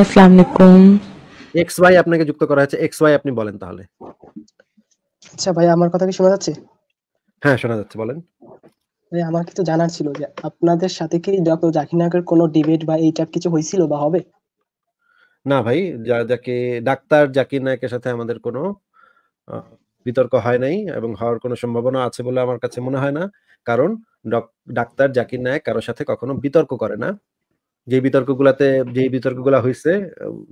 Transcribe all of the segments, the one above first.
আসসালামু আলাইকুম x Y আপনাকে যুক্ত করা হয়েছে এক্স আপনি বলেন তাহলে আচ্ছা ভাই আমার কথা কি শোনা যাচ্ছে হ্যাঁ শোনা যাচ্ছে বলেন ভাই আমার কিছু জানার ছিল যে আপনাদের সাথে কি ডক্টর কোনো ডিবেট বা এই টাইপ কিছু হয়েছিল বা হবে না ভাই যাকে ডাক্তার জাকির নায়কের সাথে আমাদের কোনো বিতর্ক হয় নাই এবং হওয়ার কোনো সম্ভাবনা আছে বলে আমার কাছে মনে হয় না কারণ ডাক্তার জাকির নায়ক কারোর সাথে কখনো বিতর্ক করে না যে বিতর্কগুলাতে যে বিতর্কগুলা হয়েছে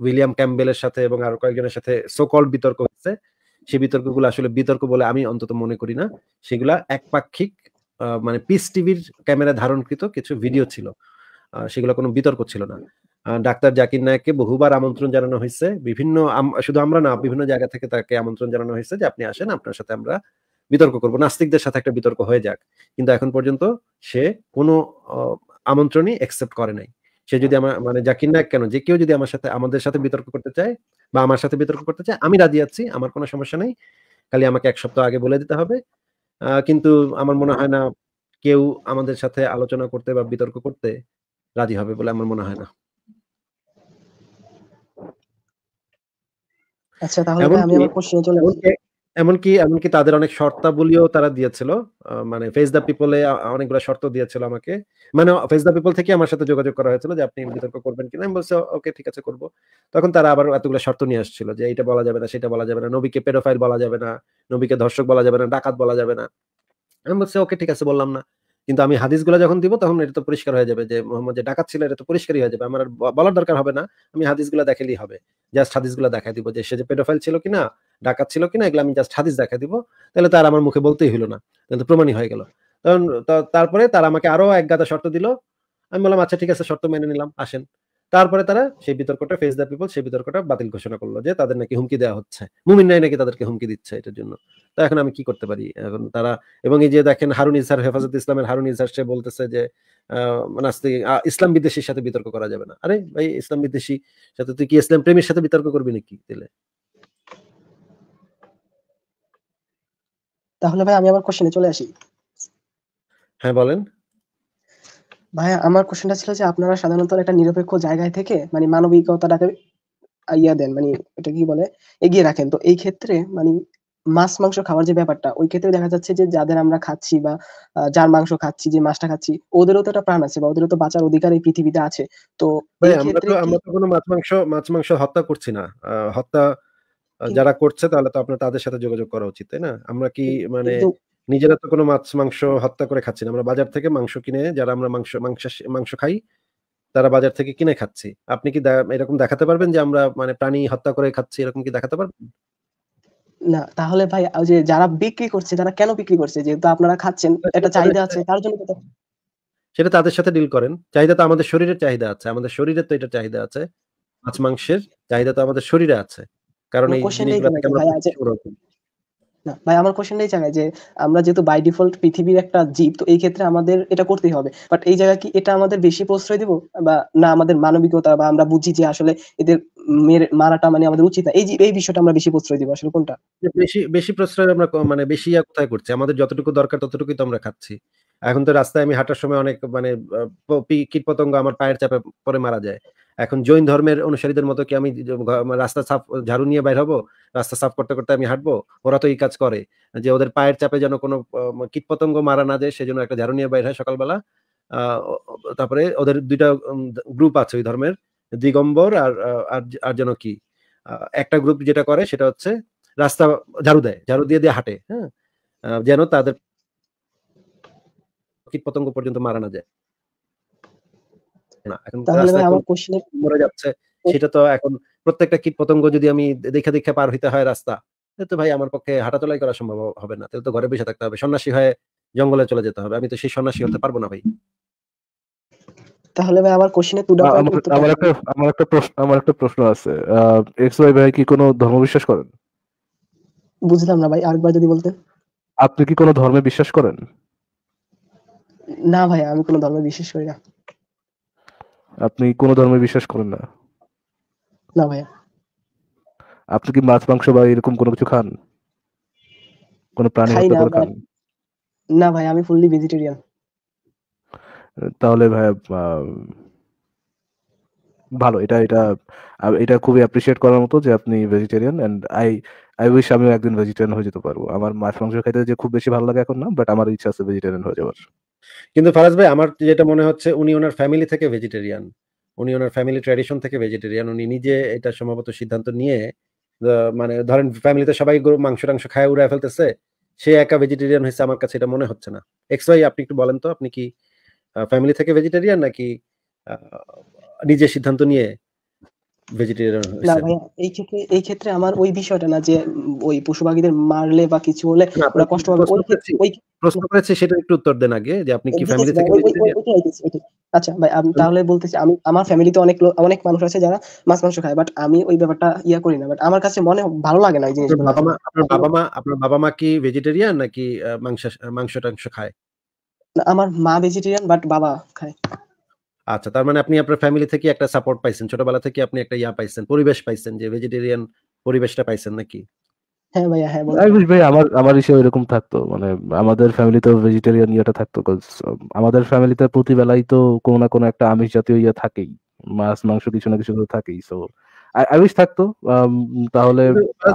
উইলিয়াম ক্যাম্বেলের সাথে এবং আরো কয়েকজনের সাথে সোকল বিতর্ক হয়েছে সেই বিতর্কগুলো আসলে বিতর্ক বলে আমি অন্তত মনে করি না সেগুলা একপাক্ষিক মানে পিস টিভির ক্যামেরা ধারণকৃত কিছু ভিডিও ছিল সেগুলো কোনো বিতর্ক ছিল না ডাক্তার জাকির নায়ককে বহুবার আমন্ত্রণ জানানো হয়েছে বিভিন্ন শুধু আমরা না বিভিন্ন জায়গা থেকে তাকে আমন্ত্রণ জানানো হয়েছে যে আপনি আসেন আপনার সাথে আমরা বিতর্ক করব নাস্তিকদের সাথে একটা বিতর্ক হয়ে যাক কিন্তু এখন পর্যন্ত সে কোনো আমন্ত্রণই অ্যাকসেপ্ট করে নাই সে যদি হ্যাঁ। আমার মানে জাকির নায়ক কেন যে কেউ যদি আমার সাথে আমাদের সাথে বিতর্ক করতে চায় বা আমার সাথে বিতর্ক করতে চায় আমি রাজি আছি আমার কোনো সমস্যা নেই খালি আমাকে এক সপ্তাহ আগে বলে দিতে হবে কিন্তু আমার মনে হয় না কেউ আমাদের সাথে আলোচনা করতে বা বিতর্ক করতে রাজি হবে বলে আমার মনে হয় না আচ্ছা তাহলে আমি আমার প্রশ্নে চলে এমনকি এমনকি তাদের অনেক শর্তাবলীও তারা দিয়েছিল মানে ফেস দ্য পিপলে অনেকগুলো শর্ত দিয়েছিল আমাকে মানে ফেস দ্য পিপল থেকে আমার সাথে যোগাযোগ করা হয়েছিল যে আপনি বিতর্ক করবেন কিনা আমি বলছি ওকে ঠিক আছে করব তখন তারা আবার এতগুলো শর্ত নিয়ে আসছিল যে এটা বলা যাবে না সেটা বলা যাবে না নবীকে পেডোফাইল বলা যাবে না নবীকে ধর্ষক বলা যাবে না ডাকাত বলা যাবে না আমি বলছি ওকে ঠিক আছে বললাম না কিন্তু আমি হাদিসগুলো যখন দিব তখন এটা তো পরিষ্কার হয়ে যাবে যে মোহাম্মদ যে ডাকাত ছিল এটা তো পরিষ্কারই হয়ে যাবে আমার বলার দরকার হবে না আমি হাদিসগুলো দেখালেই হবে জাস্ট হাদিসগুলো দেখা দিব যে সে যে পেডোফাইল ছিল কিনা ডাকাত ছিল কিনা এগুলো আমি জাস্ট হাদিস দেখা দিব তাহলে তার আমার মুখে বলতেই হলো না তাহলে তো প্রমাণই হয়ে গেল তখন তারপরে তারা আমাকে আরো এক গাদা শর্ত দিল আমি বললাম আচ্ছা ঠিক আছে শর্ত মেনে নিলাম আসেন তারপরে তারা সেই বিতর্কটা ফেস দ্য পিপল সেই বিতর্কটা বাতিল ঘোষণা করলো যে তাদের নাকি হুমকি দেওয়া হচ্ছে মুমিন নাই নাকি তাদেরকে হুমকি দিচ্ছে এটার জন্য তা এখন আমি কি করতে পারি এখন তারা এবং এই যে দেখেন হারুন ইজহার হেফাজত ইসলামের হারুন ইজহার সে বলতেছে যে নাস্তিক মানে ইসলাম বিদেশির সাথে বিতর্ক করা যাবে না আরে ভাই ইসলাম বিদেশি সাথে তুই কি ইসলাম প্রেমীর সাথে বিতর্ক করবি নাকি তাহলে তাহলে ভাই আমি আমার কোশ্চেনে চলে আসি হ্যাঁ বলেন ভাই আমার কোশ্চেনটা ছিল যে আপনারা সাধারণত একটা নিরপেক্ষ জায়গায় থেকে মানে মানবিকতাটাকে ইয়া দেন মানে এটা কি বলে এগিয়ে রাখেন তো এই ক্ষেত্রে মানে মাছ মাংস খাওয়ার যে ব্যাপারটা ওই ক্ষেত্রে দেখা যাচ্ছে যে যাদের আমরা খাচ্ছি বা যার মাংস খাচ্ছি যে মাছটা খাচ্ছি ওদেরও তো একটা প্রাণ আছে বা ওদেরও তো বাঁচার অধিকার এই পৃথিবীতে আছে তো আমরা তো কোনো মাছ মাংস মাছ মাংস হত্যা করছি না হত্যা যারা করছে তাহলে তো আপনার তাদের সাথে যোগাযোগ করা উচিত তাই না আমরা কি মানে নিজেরা তো কোনো মাছ মাংস হত্যা করে খাচ্ছি না আমরা বাজার থেকে মাংস কিনে যারা আমরা মাংস মাংস মাংস খাই তারা বাজার থেকে কিনে খাচ্ছি আপনি কি এরকম দেখাতে পারবেন যে আমরা মানে প্রাণী হত্যা করে খাচ্ছি এরকম কি দেখাতে পারবেন না তাহলে ভাই ওই যে যারা বিক্রি করছে তারা কেন বিক্রি করছে যেহেতু আপনারা খাচ্ছেন এটা চাহিদা আছে তার জন্য সেটা তাদের সাথে ডিল করেন চাহিদা তো আমাদের শরীরের চাহিদা আছে আমাদের শরীরে তো এটা চাহিদা আছে মাছ মাংসের চাহিদা তো আমাদের শরীরে আছে কারণ এই জিনিসগুলো না ভাই আমার কোশ্চেন এই জায়গায় যে আমরা যেহেতু বাই ডিফল্ট পৃথিবীর একটা জীব তো এই ক্ষেত্রে আমাদের এটা করতেই হবে বাট এই জায়গায় কি এটা আমাদের বেশি প্রশ্রয় দিব বা না আমাদের মানবিকতা বা আমরা বুঝি যে আসলে এদের মারাটা মানে আমাদের উচিত না এই এই বিষয়টা আমরা বেশি প্রশ্রয় দিব আসলে কোনটা বেশি বেশি প্রশ্রয় আমরা মানে বেশি কোথায় করছি আমাদের যতটুকু দরকার ততটুকুই তো আমরা খাচ্ছি এখন তো রাস্তায় আমি হাঁটার সময় অনেক মানে কীটপতঙ্গ আমার পায়ের চাপে পরে মারা যায় এখন জৈন ধর্মের অনুসারীদের মতো কি আমি রাস্তা সাফ ঝাড়ু নিয়ে বাইর হবো রাস্তা সাফ করতে করতে আমি হাঁটবো ওরা তো এই কাজ করে যে ওদের পায়ের চাপে যেন কোনো কীটপতঙ্গ মারা না যায় সেজন্য একটা ঝাড়ু নিয়ে বাইর হয় সকালবেলা তারপরে ওদের দুইটা গ্রুপ আছে ওই ধর্মের দিগম্বর আর আর যেন কি একটা গ্রুপ যেটা করে সেটা হচ্ছে রাস্তা ঝাড়ু দেয় ঝাড়ু দিয়ে দিয়ে হাঁটে হ্যাঁ যেন তাদের কীট পতঙ্গ পর্যন্ত মারা না যায় না এখন মরে যাচ্ছে সেটা তো এখন প্রত্যেকটা কীট পতঙ্গ যদি আমি দেখে দেখে পার হইতে হয় রাস্তা তো ভাই আমার পক্ষে হাঁটাচলাই করা সম্ভব হবে না তাহলে তো ঘরে বসে থাকতে হবে সন্ন্যাসী হয়ে জঙ্গলে চলে যেতে হবে আমি তো সেই সন্ন্যাসী হতে পারবো না ভাই তাহলে ভাই আমার কোশ্চেনে টু আমার একটা আমার একটা প্রশ্ন আমার একটা প্রশ্ন আছে এক্স ওয়াই ভাই কি কোনো ধর্ম বিশ্বাস করেন বুঝলাম না ভাই আরেকবার যদি বলতেন আপনি কি কোনো ধর্মে বিশ্বাস করেন না ভাই আমি কোনো ধর্মে বিশ্বাস করি না আপনি কোন ধর্মে বিশ্বাস করেন না না ভাই আপনি কি মাছ মাংস বা এরকম কোনো কিছু খান কোনো প্রাণী হত্যা করে খান না ভাই আমি ফুললি ভেজিটেরিয়ান তাহলে ভাই ভালো এটা এটা এটা খুবই অ্যাপ্রিসিয়েট করার মতো যে আপনি vegetarian and I I wish আমিও একদিন ভেজিটেরিয়ান হয়ে যেতে পারবো আমার মাছ মাংস খাইতে যে খুব বেশি ভালো লাগে এখন না বাট আমার ইচ্ছা আছে ভেজিটেরিয়ান হয়ে যাওয়ার কিন্তু ফারাজ ভাই আমার যেটা মনে হচ্ছে উনি ওনার ফ্যামিলি থেকে ভেজিটেরিয়ান উনি ওনার ফ্যামিলি ট্র্যাডিশন থেকে ভেজিটেরিয়ান উনি নিজে এটা সম্ভবত সিদ্ধান্ত নিয়ে মানে ধরেন ফ্যামিলিতে সবাই গরু মাংস টাংস খায় উড়ায় ফেলতেছে সে একা ভেজিটেরিয়ান হয়েছে আমার কাছে এটা মনে হচ্ছে না এক্স ভাই আপনি একটু বলেন তো আপনি কি ফ্যামিলি থেকে ভেজিটেরিয়ান নাকি নিজে সিদ্ধান্ত নিয়ে ভেজিটেরিয়ান না এই ক্ষেত্রে এই ক্ষেত্রে আমার ওই বিষয়টা না যে ওই পশু পাখিদের মারলে বা কিছু হলে ওরা কষ্ট পাবে ওই প্রশ্ন করেছে সেটা একটু উত্তর দেন আগে যে আপনি কি ফ্যামিলি থেকে আচ্ছা ভাই তাহলে বলতেছি আমি আমার ফ্যামিলিতে অনেক অনেক মানুষ আছে যারা মাছ মাংস খায় বাট আমি ওই ব্যাপারটা ইয়া করি না বাট আমার কাছে মনে ভালো লাগে না এই জিনিসটা বাবা মা আপনার বাবা মা আপনার বাবা মা কি ভেজিটেরিয়ান নাকি মাংস মাংস টাংস খায় আমার মা ভেজিটেরিয়ান বাট বাবা খায় আচ্ছা তার মানে আপনি আপনার ফ্যামিলি থেকে একটা সাপোর্ট পাইছেন ছোটবেলা থেকে আপনি একটা ইয়া পাইছেন পরিবেশ পাইছেন যে ভেজিটেরিয়ান পরিবেশটা পাইছেন নাকি হ্যাঁ ভাইয়া হ্যাঁ আমার আমার ইসে এরকম থাকতো মানে আমাদের ফ্যামিলিতে ভেজিটেরিয়ান থাকতো um, আমাদের ফ্যামিলিতে প্রতিবেলাই তো কোনো না কোনো একটা আমিষ জাতীয় ইয়ে থাকেই মাছ মাংস কিছু না কিছু তো থাকেই সো আমিষ থাকতো তাহলে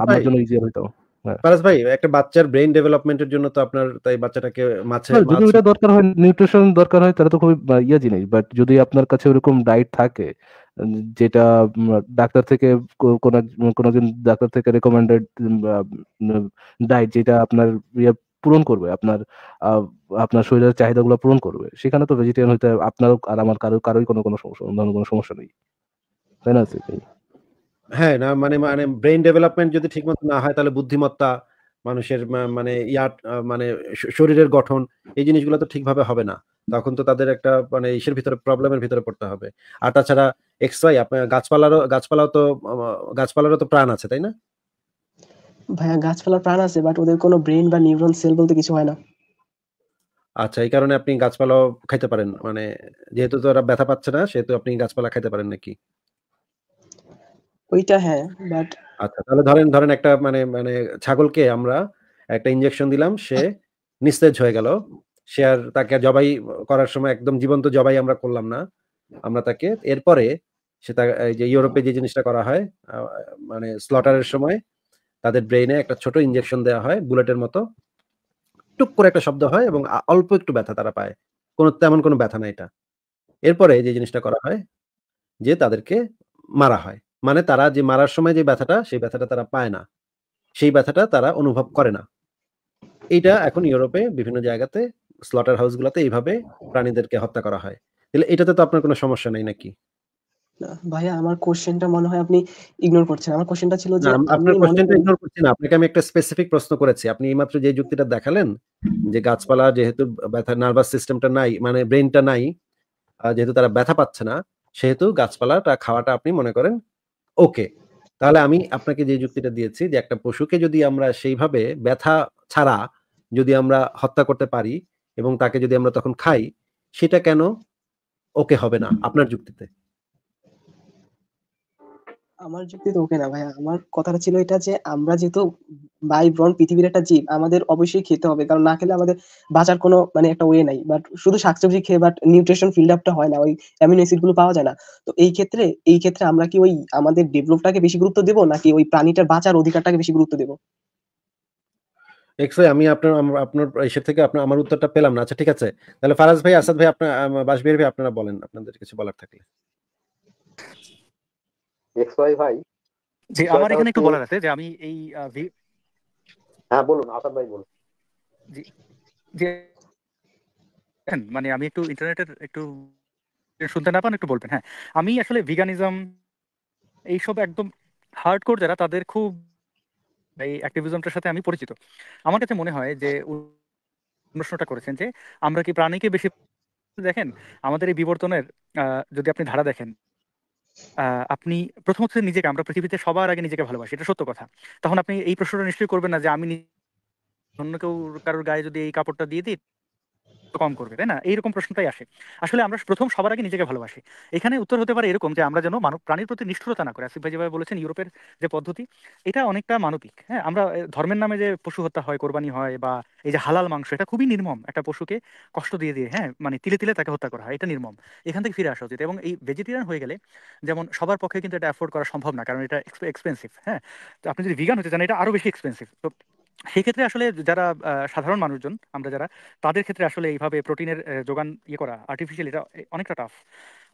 আমার জন্য ইজি হইতো হ্যাঁ। পারাস ভাই একটা বাচ্চার ব্রেন ডেভেলপমেন্টের জন্য তো আপনার তাই বাচ্চাটাকে মাছে হ্যাঁ, যদি ওটা দরকার হয় নিউট্রিশন দরকার হয় তাহলে তো খুবই ইয়ে জিনিস বাট যদি আপনার কাছে ওরকম ডায়েট থাকে যেটা ডাক্তার থেকে কোন কোন ডাক্তার থেকে রেকমেন্ডেড ডায়েট যেটা আপনার ইয়ে পূরণ করবে আপনার আপনার শরীরের চাহিদাগুলো পূরণ করবে সেখানে তো ভেজিটেরিয়ান হইতে আপনার আর আমার কারো কারোই কোনো কোনো সমস্যা কোনো সমস্যা নেই তাই না হ্যাঁ না মানে মানে ব্রেন ডেভেলপমেন্ট যদি ঠিকমতো না হয় তাহলে বুদ্ধিমত্তা মানুষের মানে ইয়াট মানে শরীরের গঠন এই জিনিসগুলো তো ঠিকভাবে হবে না তখন তো তাদের একটা মানে ইসের ভিতরে প্রবলেমের ভিতরে পড়তে হবে আর তাছাড়া এক্সট্রাই আপনার গাছপালারও গাছপালাও তো গাছপালারও তো প্রাণ আছে তাই না ভাইয়া গাছপালার প্রাণ আছে বাট ওদের কোনো ব্রেন বা নিউরন সেল বলতে কিছু হয় না আচ্ছা এই কারণে আপনি গাছপালাও খাইতে পারেন মানে যেহেতু তো ওরা ব্যথা পাচ্ছে না সেহেতু আপনি গাছপালা খাইতে পারেন নাকি ওইটা হ্যাঁ বাট আচ্ছা তাহলে ধরেন ধরেন একটা মানে মানে ছাগলকে আমরা একটা ইনজেকশন দিলাম সে নিস্তেজ হয়ে গেল সে আর তাকে জবাই করার সময় একদম জীবন্ত জবাই আমরা করলাম না আমরা তাকে এরপরে সে যে ইউরোপে যে জিনিসটা করা হয় মানে স্লটারের সময় তাদের ব্রেইনে একটা ছোট ইনজেকশন দেওয়া হয় বুলেটের মতো টুক করে একটা শব্দ হয় এবং অল্প একটু ব্যথা তারা পায় কোনো তেমন কোনো ব্যথা নাই এটা এরপরে যে জিনিসটা করা হয় যে তাদেরকে মারা হয় মানে তারা যে মারার সময় যে ব্যথাটা সেই ব্যথাটা তারা পায় না সেই ব্যথাটা তারা অনুভব করে না এটা এখন ইউরোপে বিভিন্ন জায়গাতে স্লটার গুলাতে এইভাবে প্রাণীদেরকে হত্যা করা হয় তাহলে এটাতে তো আপনার কোনো সমস্যা নেই নাকি ভাইয়া আমার কোশ্চেনটা মনে হয় আপনি ইগনোর করছেন আমার কোশ্চেনটা ছিল যে আপনার কোশ্চেনটা ইগনোর করছেন আপনাকে আমি একটা স্পেসিফিক প্রশ্ন করেছি আপনি এইমাত্র যে যুক্তিটা দেখালেন যে গাছপালা যেহেতু ব্যথা নার্ভাস সিস্টেমটা নাই মানে ব্রেনটা নাই যেহেতু তারা ব্যথা পাচ্ছে না সেহেতু গাছপালাটা খাওয়াটা আপনি মনে করেন ওকে তাহলে আমি আপনাকে যে যুক্তিটা দিয়েছি যে একটা পশুকে যদি আমরা সেইভাবে ব্যথা ছাড়া যদি আমরা হত্যা করতে পারি এবং তাকে যদি আমরা তখন খাই সেটা কেন ওকে হবে না আপনার যুক্তিতে আমার যুক্তিতে ওকে না ভাই আমার কথাটা ছিল এটা যে আমরা যেহেতু বাই ব্রন পৃথিবীর একটা জীব আমাদের অবশ্যই খেতে হবে কারণ না খেলে আমাদের বাঁচার কোনো মানে একটা ওয়ে নাই বাট শুধু শাকসবজি খেয়ে বাট নিউট্রিশন ফিল্ড আপটা হয় না ওই অ্যামিনো অ্যাসিড গুলো পাওয়া যায় না তো এই ক্ষেত্রে এই ক্ষেত্রে আমরা কি ওই আমাদের ডেভেলপটাকে বেশি গুরুত্ব দেব নাকি ওই প্রাণীটার বাঁচার অধিকারটাকে বেশি গুরুত্ব দেব এক্সরে আমি আপনার আপনার এসে থেকে আপনার আমার উত্তরটা পেলাম না আচ্ছা ঠিক আছে তাহলে ফারাজ ভাই আসাদ ভাই আপনার বাসবির ভাই আপনারা বলেন আপনাদের কিছু বলার থাকলে এক্স ওয়াই ভাই জি আমার এখানে একটু বলার আছে যে আমি এই হ্যাঁ বলুন আসাদ ভাই বলুন জি মানে আমি একটু ইন্টারনেটের একটু শুনতে না পান একটু বলবেন হ্যাঁ আমি আসলে ভিগানিজম এইসব একদম হার্ডকোর যারা তাদের খুব এই অ্যাক্টিভিজমটার সাথে আমি পরিচিত আমার কাছে মনে হয় যে প্রশ্নটা করেছেন যে আমরা কি প্রাণীকে বেশি দেখেন আমাদের এই বিবর্তনের যদি আপনি ধারা দেখেন আপনি প্রথমত নিজেকে আমরা পৃথিবীতে সবার আগে নিজেকে ভালোবাসি এটা সত্য কথা তখন আপনি এই প্রশ্নটা নিশ্চয়ই করবেন না যে আমি অন্য কেউ কারোর গায়ে যদি এই কাপড়টা দিয়ে দিই কম করবে তাই না এইরকম প্রশ্নটাই আসে আসলে আমরা প্রথম সবার আগে নিজেকে ভালোবাসি এখানে উত্তর হতে পারে এরকম যে আমরা যেন মানব প্রাণীর প্রতি নিষ্ঠুরতা না করে আসিফ ভাই যেভাবে বলেছেন ইউরোপের যে পদ্ধতি এটা অনেকটা মানবিক হ্যাঁ আমরা ধর্মের নামে যে পশু হত্যা হয় কোরবানি হয় বা এই যে হালাল মাংস এটা খুবই নির্মম একটা পশুকে কষ্ট দিয়ে দিয়ে হ্যাঁ মানে তিলে তিলে তাকে হত্যা করা হয় এটা নির্মম এখান থেকে ফিরে আসা উচিত এবং এই ভেজিটেরিয়ান হয়ে গেলে যেমন সবার পক্ষে কিন্তু এটা অ্যাফোর্ড করা সম্ভব না কারণ এটা এক্সপেন্সিভ হ্যাঁ আপনি যদি ভিগান হতে চান এটা আরও বেশি এক্সপেন্সিভ তো সেক্ষেত্রে আসলে যারা সাধারণ মানুষজন আমরা যারা তাদের ক্ষেত্রে আসলে এইভাবে প্রোটিনের যোগান ইয়ে করা আর্টিফিশিয়াল এটা অনেকটা টাফ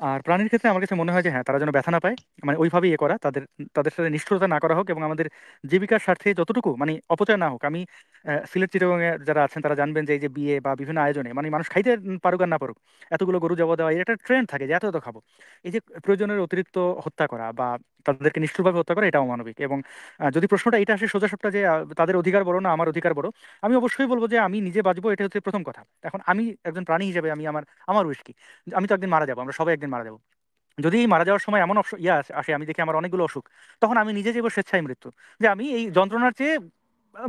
আর প্রাণীর ক্ষেত্রে আমার কাছে মনে হয় যে হ্যাঁ তারা যেন ব্যথা না পায় মানে ওইভাবে ইয়ে করা তাদের তাদের সাথে নিষ্ঠুরতা না করা হোক এবং আমাদের জীবিকার স্বার্থে যতটুকু মানে অপচয় না হোক আমি সিলেট চিটাগংয়ে যারা আছেন তারা জানবেন যে এই যে বিয়ে বা বিভিন্ন আয়োজনে মানে মানুষ খাইতে পারুক আর না পারুক এতগুলো গরু জবা দেওয়া এটা ট্রেন্ড থাকে যে এত এত খাবো এই যে প্রয়োজনের অতিরিক্ত হত্যা করা বা তাদেরকে নিষ্ঠুরভাবে হত্যা করা এটা অমানবিক এবং যদি প্রশ্নটা এটা আসে সোজা সপ্তাহ যে তাদের অধিকার বড় না আমার অধিকার বড় আমি অবশ্যই বলবো যে আমি নিজে বাঁচবো এটা হচ্ছে প্রথম কথা এখন আমি একজন প্রাণী হিসেবে আমি আমার আমার উইশ কি আমি তো একদিন মারা যাবো আমরা সবাই একদিন মারা যাবো যদি এই মারা যাওয়ার সময় এমন ইয়ে আসে আমি দেখি আমার অনেকগুলো অসুখ তখন আমি নিজে যাবো স্বেচ্ছায় মৃত্যু যে আমি এই যন্ত্রণার চেয়ে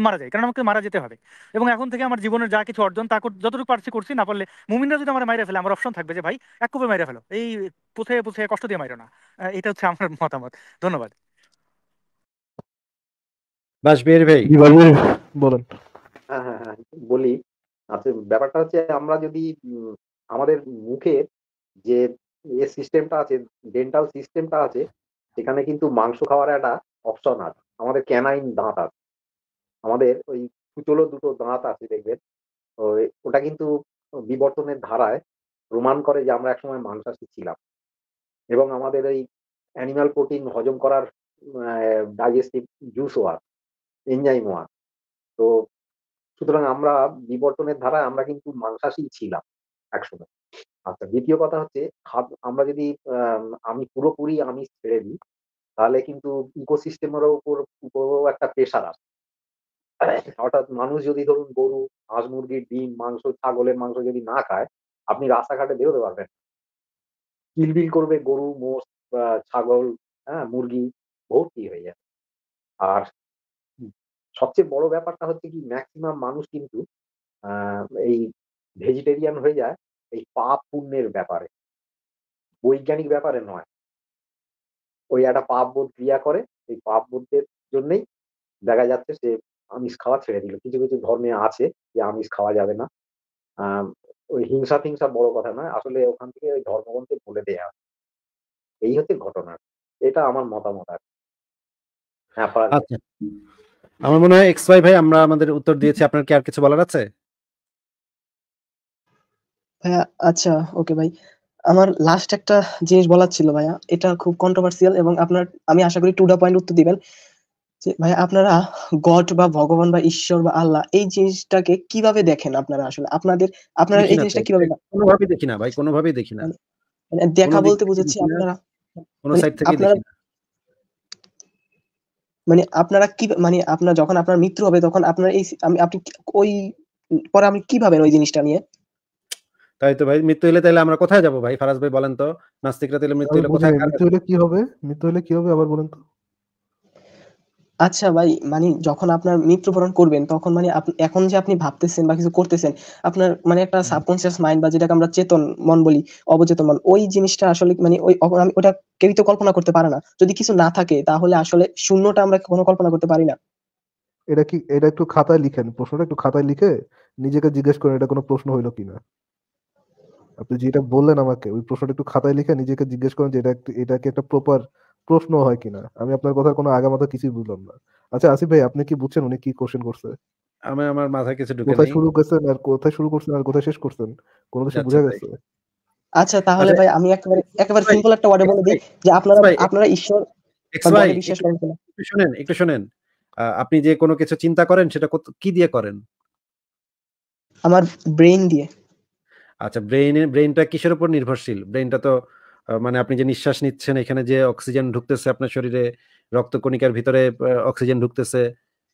মারা যায় কারণ আমাকে মারা যেতে হবে এবং এখন থেকে আমার জীবনের যা কিছু অর্জন তা যতটুকু পারছি করছি না পারলে মুমিনরা যদি আমার মাইরে ফেলে আমার অপশন থাকবে যে ভাই এক কোপে মাইরে ফেলো এই পুথে পুথে কষ্ট দিয়ে মাইরো না এটা হচ্ছে আমার মতামত ধন্যবাদ বাসবির ভাই বলেন হ্যাঁ, হ্যাঁ, হ্যাঁ, বলি আচ্ছা ব্যাপারটা হচ্ছে আমরা যদি আমাদের মুখে যে সিস্টেমটা আছে ডেন্টাল সিস্টেমটা আছে সেখানে কিন্তু মাংস খাওয়ার একটা অপশন আছে আমাদের ক্যানাইন দাঁত আছে আমাদের ওই কুচলো দুটো দাঁত আছে দেখবেন ওটা কিন্তু বিবর্তনের ধারায় প্রমাণ করে যে আমরা একসময় মাংসাশী ছিলাম এবং আমাদের এই অ্যানিমাল প্রোটিন হজম করার digestive juice or enzyme or তো সুতরাং আমরা বিবর্তনের ধারায় আমরা কিন্তু মাংসাশী ছিলাম একসময় আচ্ছা দ্বিতীয় কথা হচ্ছে আমরা যদি আমি পুরোপুরি আমি ছেড়ে দিই তাহলে কিন্তু ইকোসিস্টেমের উপর একটা প্রেশার আসে অর্থাৎ হ্যাঁ। মানুষ যদি ধরুন গরু হাঁস মুরগির ডিম মাংস ছাগলের মাংস যদি না খায় আপনি রাস্তাঘাটে বেরোতে পারবেন কিলবিল করবে গরু মোষ ছাগল হ্যাঁ মুরগি ভর্তি হয়ে যাবে। আর সবচেয়ে বড় ব্যাপারটা হচ্ছে কি ম্যাক্সিমাম মানুষ কিন্তু এই ভেজিটেরিয়ান হয়ে যায় এই পাপ পুণ্যের ব্যাপারে। বৈজ্ঞানিক ব্যাপারে নয়। ওই একটা পাপ বোধ ক্রিয়া করে। এই বোধের জন্যেই দেখা যাচ্ছে সে আমিষ খাওয়া ছেড়ে দিল কিছু কিছু ধর্মে আছে যে আমিষ খাওয়া যাবে না ওই হিংসা ফিংসা বড় কথা নয় আসলে ওখান থেকে ওই ধর্মগ্রন্থে বলে দেয়া এই হচ্ছে ঘটনা এটা আমার মতামত আর হ্যাঁ, আচ্ছা। আমার মনে হয় এক্স ভাই ভাই আমরা আমাদের উত্তর দিয়েছি আপনার কি আর কিছু বলার আছে ভাইয়া আচ্ছা ওকে ভাই আমার লাস্ট একটা জিনিস বলার ছিল ভাইয়া এটা খুব কন্ট্রোভার্সিয়াল এবং আপনার আমি আশা করি টু দা পয়েন্ট উত্তর দিবেন ভাই আপনারা গড বা ভগবান বা ঈশ্বর বা আল্লাহ এই জিনিসটাকে কিভাবে দেখেন আপনারা আসলে আপনাদের আপনারা এই জিনিসটা কিভাবে কোনোভাবে দেখি না ভাই কোনোভাবেই দেখি না মানে, মানে দেখা বলতে বুঝাচ্ছি আপনারা কোন সাইড থেকে দেখি মানে আপনারা কি মানে আপনার যখন আপনার মিত্র হবে তখন আপনার এই আমি আপনি ওই পরে আমি কি ভাবেন ওই জিনিসটা নিয়ে তাই তো ভাই মৃত্যু হলে তাহলে আমরা কোথায় যাব ভাই ফারাজ ভাই বলেন তো নাস্তিকরা তাহলে মৃত্যু হলে কোথায় মৃত্যু হলে কি হবে মৃত্যু হলে কি হবে আবার বলেন তো আচ্ছা ভাই মানে যখন আপনার মৃত্যুবরণ করবেন তখন মানে এখন যে আপনি ভাবতেছেন বা কিছু করতেছেন আপনার মানে একটা সাবকনসিয়াস মাইন্ড বা যেটাকে আমরা চেতন মন বলি অবচেতন মন ওই জিনিসটা আসলে মানে ওই আমি- ওটা কেউই তো কল্পনা করতে পারে না যদি কিছু না থাকে তাহলে আসলে শূন্যটা আমরা কখনো কল্পনা করতে পারি না এটা কি এটা একটু খাতায় লিখেন প্রশ্নটা একটু খাতায় লিখে নিজেকে জিজ্ঞেস করেন এটা কোনো প্রশ্ন হইলো কিনা আপনি যেটা বললেন আমাকে ওই প্রশ্নটা একটু খাতায় লিখে নিজেকে জিজ্ঞেস করেন যে এটা একটি- এটা কি একটা প্রপার প্রশ্ন হয় কিনা আমি আপনার কথার কোনো আগে আগামাথা কিছুই বুঝলাম না আচ্ছা আসিফ ভাই আপনি কি বুঝছেন উনি কি কোশ্চেন করছে আমি আমার মাথায় কিছু ঢুকে কোথায় শুরু করছেন আর কোথায় শুরু করছেন আর কোথায় শেষ করছেন কোনো কিছু আচ্ছা, বোঝা গেছে আচ্ছা তাহলে আচ্ছা, ভাই আমি একবার একবার সিম্পল একটা ওয়ার্ডে বলে দিই যে আপনারা আপনারা ঈশ্বর একটু শুনেন একটু শুনেন আপনি যে কোনো কিছু চিন্তা করেন সেটা কি দিয়ে করেন আমার ব্রেন দিয়ে আচ্ছা ব্রেইনের ব্রেইনটা কিসের উপর নির্ভরশীল ব্রেইনটা তো মানে আপনি যে নিঃশ্বাস নিচ্ছেন এখানে যে অক্সিজেন ঢুকতেছে আপনার শরীরে রক্ত কণিকার ভিতরে অক্সিজেন ঢুকতেছে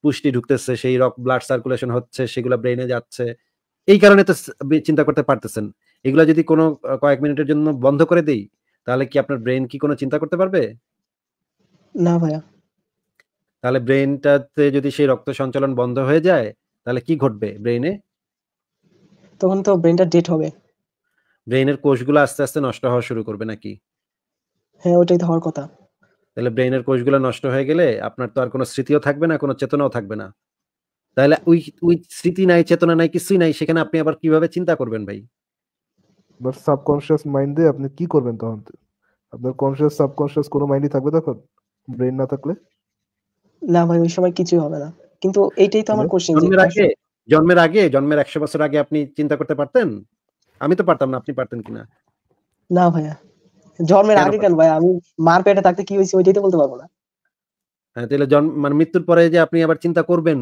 পুষ্টি ঢুকতেছে সেই রক্ত ব্লাড সার্কুলেশন হচ্ছে সেগুলো ব্রেইনে যাচ্ছে এই কারণে তো চিন্তা করতে পারতেছেন এগুলো যদি কোনো কয়েক মিনিটের জন্য বন্ধ করে দেই তাহলে কি আপনার ব্রেন কি কোনো চিন্তা করতে পারবে না ভাইয়া তাহলে ব্রেনটাতে যদি সেই রক্ত সঞ্চালন বন্ধ হয়ে যায় তাহলে কি ঘটবে ব্রেনে তখন তো ব্রেনটা ডেট হবে ব্রেনের কোষগুলো আস্তে আস্তে নষ্ট হওয়া শুরু করবে নাকি হ্যাঁ ওইটাই তো হওয়ার কথা তাহলে ব্রেনের কোষগুলো নষ্ট হয়ে গেলে আপনার তো আর কোনো স্মৃতিও থাকবে না কোনো চেতনাও থাকবে না তাহলে ওই ওই স্মৃতি নাই চেতনা নাই কিছুই নাই সেখানে আপনি আবার কিভাবে চিন্তা করবেন ভাই বাট সাবকনশিয়াস মাইন্ডে আপনি কি করবেন তখন আপনার কনশিয়াস সাবকনশিয়াস কোনো মাইন্ডই থাকবে তখন ব্রেন না থাকলে না ভাই ওই সময় কিছুই হবে না কিন্তু এইটাই তো আমার কোশ্চেন হ্যাঁ। জন্মের আগে জন্মের আগে জন্মের একশো বছর আগে আপনি চিন্তা করতে পারতেন আমি তো পারতাম না আপনি পারতেন কিনা না ভাইয়া জন্মের আগে কেন ভাই আমি মার পেটে থাকতে কি হয়েছে ওইটাই তো বলতে পারবো না হ্যাঁ তাহলে জন্ম মানে মৃত্যুর পরে যে আপনি আবার চিন্তা করবেন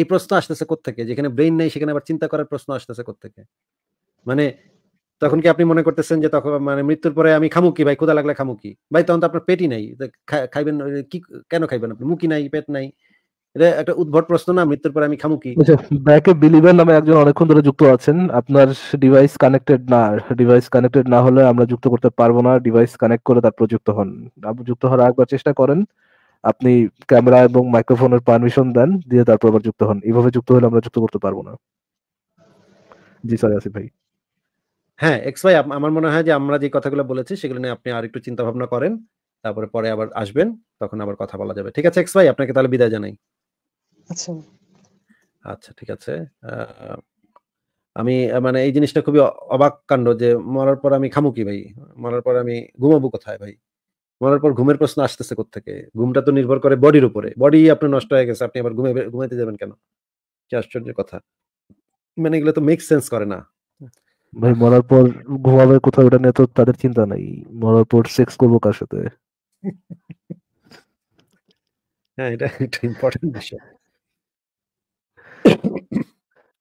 এই প্রশ্ন আসতেছে থেকে যেখানে ব্রেইন নাই সেখানে আবার চিন্তা করার প্রশ্ন আসতেছে থেকে মানে তখন কি আপনি মনে করতেছেন যে তখন মানে মৃত্যুর পরে আমি খামুকি ভাই ক্ষুদা লাগলে খামুকি ভাই তখন তো আপনার পেটই নাই খাইবেন কি কেন খাইবেন আপনি মুখি নাই পেট নাই এটা একটা উদ্ভট প্রশ্ন না মৃত্যুর পরে আমি খামু কি আচ্ছা, ব্যাকে বিলিভার নামে একজন অনেকক্ষণ ধরে যুক্ত আছেন আপনার ডিভাইস কানেক্টেড না ডিভাইস কানেক্টেড না হলে আমরা যুক্ত করতে পারবো না ডিভাইস কানেক্ট করে তার প্রযুক্ত হন যুক্ত হওয়ার একবার চেষ্টা করেন আপনি ক্যামেরা এবং মাইক্রোফোনের পারমিশন দেন দিয়ে তারপর আবার যুক্ত হন এইভাবে যুক্ত হলে আমরা যুক্ত করতে পারবো না জি সরি আসিফ ভাই হ্যাঁ এক্স ভাই আমার মনে হয় যে আমরা যে কথাগুলো বলেছি সেগুলো নিয়ে আপনি আর একটু চিন্তা ভাবনা করেন তারপরে পরে আবার আসবেন তখন আবার কথা বলা যাবে ঠিক আছে এক্স ভাই আপনাকে তাহলে বিদায় জানাই আচ্ছা। আচ্ছা ঠিক আছে। আমি মানে এই জিনিসটা খুবই অবাক কাণ্ড যে মরার পর আমি খামুকি কি ভাই? মরার পর আমি ঘুমাবো কোথায় ভাই? মরার পর ঘুমের প্রশ্ন আসতেছে কোত্থেকে? ঘুমটা তো নির্ভর করে বডির উপরে। বডি আপনার নষ্ট হয়ে গেছে। আপনি আবার ঘুমাইতে যাবেন কেন? কি আশ্চর্যের কথা। মানে এগুলো তো মেক সেন্স করে না। ভাই মরার পর ঘুমাবে কোথায় ওটা নিয়ে তো তাদের চিন্তা নাই। মরার পর সেক্স করবো কার সাথে? হ্যাঁ, এটা একটা ইম্পর্টেন্ট বিষয়।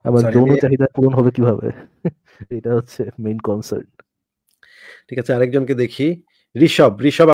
আবার যৌন চাহিদা পূরণ হবে কিভাবে এটা হচ্ছে মেইন কনসার্ন ঠিক আছে আরেকজনকে দেখি ঋষভ ঋষভ